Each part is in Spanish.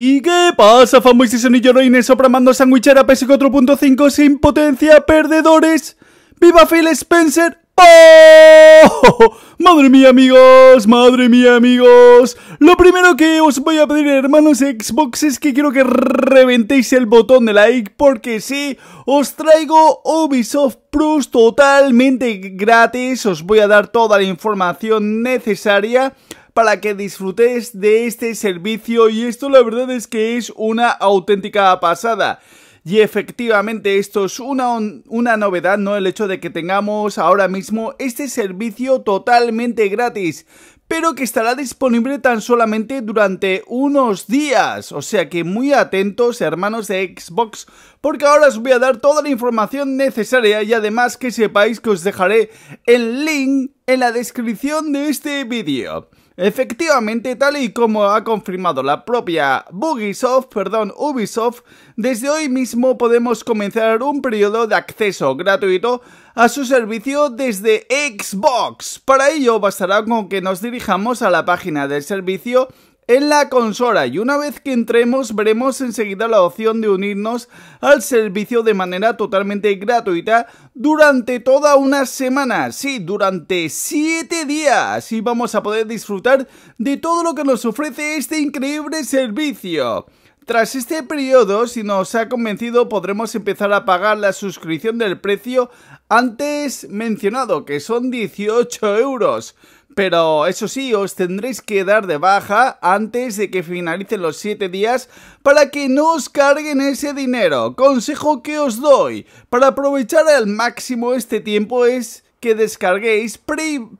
¿Y qué pasa, fanboys y sonilloroines sopramando sandwichera PS4.5 sin potencia, perdedores? ¡Viva Phil Spencer! ¡Oh! Madre mía amigos, madre mía amigos Lo primero que os voy a pedir hermanos Xbox es que quiero que reventéis el botón de like Porque si... os traigo Ubisoft Plus totalmente gratis Os voy a dar toda la información necesaria para que disfrutéis de este servicio y esto la verdad es que es una auténtica pasada. Y efectivamente esto es una, una, novedad, ¿no? El hecho de que tengamos ahora mismo este servicio totalmente gratis, pero que estará disponible tan solamente durante unos días. O sea que muy atentos, hermanos de Xbox, porque ahora os voy a dar toda la información necesaria y además que sepáis que os dejaré el link en la descripción de este vídeo. Efectivamente, tal y como ha confirmado la propia Bugisoft, perdón, Ubisoft, desde hoy mismo podemos comenzar un periodo de acceso gratuito a su servicio desde Xbox. Para ello bastará con que nos dirijamos a la página del servicio en la consola y una vez que entremos veremos enseguida la opción de unirnos al servicio de manera totalmente gratuita durante toda una semana, sí, durante 7 días y vamos a poder disfrutar de todo lo que nos ofrece este increíble servicio. Tras este periodo, si nos ha convencido, podremos empezar a pagar la suscripción del precio antes mencionado, que son 18 euros pero eso sí, os tendréis que dar de baja antes de que finalicen los 7 días para que no os carguen ese dinero. Consejo que os doy para aprovechar al máximo este tiempo es que descarguéis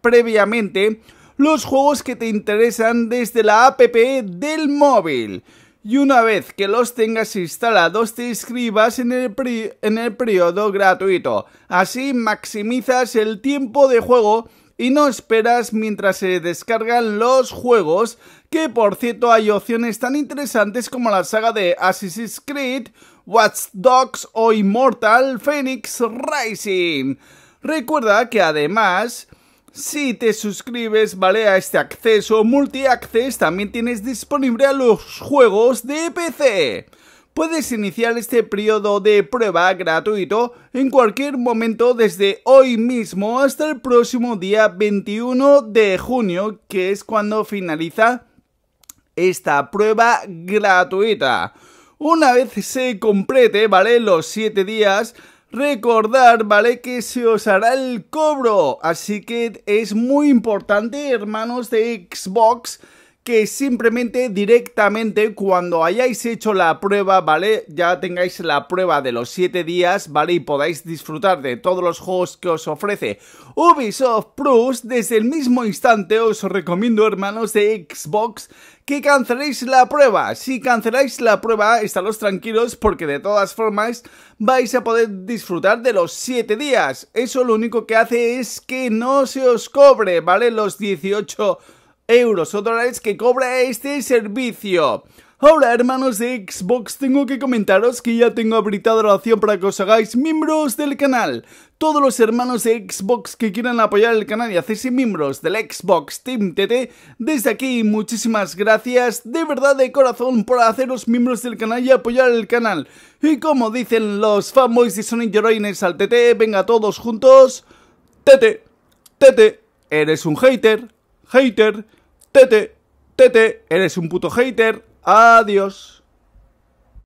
previamente los juegos que te interesan desde la app del móvil. Y una vez que los tengas instalados, te inscribas en el, en el periodo gratuito. Así maximizas el tiempo de juego y no esperas mientras se descargan los juegos, que por cierto hay opciones tan interesantes como la saga de Assassin's Creed, Watch Dogs o Immortal Phoenix Rising. Recuerda que además... Si te suscribes, ¿vale? A este acceso multi-access también tienes disponible a los juegos de PC puedes iniciar este periodo de prueba gratuito en cualquier momento desde hoy mismo hasta el próximo día 21 de junio, que es cuando finaliza esta prueba gratuita. Una vez se complete, ¿vale? Los 7 días, recordar, ¿vale? Que se os hará el cobro. Así que es muy importante, hermanos de Xbox, que simplemente directamente cuando hayáis hecho la prueba, ¿vale? Ya tengáis la prueba de los 7 días, ¿vale? Y podáis disfrutar de todos los juegos que os ofrece Ubisoft Plus, desde el mismo instante os recomiendo, hermanos de Xbox, que canceléis la prueba. Si canceláis la prueba, estaros tranquilos porque de todas formas vais a poder disfrutar de los 7 días. Eso lo único que hace es que no se os cobre, ¿vale? Los 18 euros o dólares que cobra este servicio. Hola hermanos de Xbox, tengo que comentaros que ya tengo habilitada la opción para que os hagáis miembros del canal. Todos los hermanos de Xbox que quieran apoyar el canal y hacerse miembros del Xbox Team TT, desde aquí muchísimas gracias de verdad de corazón por haceros miembros del canal y apoyar el canal. Y como dicen los fanboys de Sonic Heroines al TT, venga todos juntos, TT, TT, eres un hater, hater. Tete, tete, eres un puto hater. Adiós.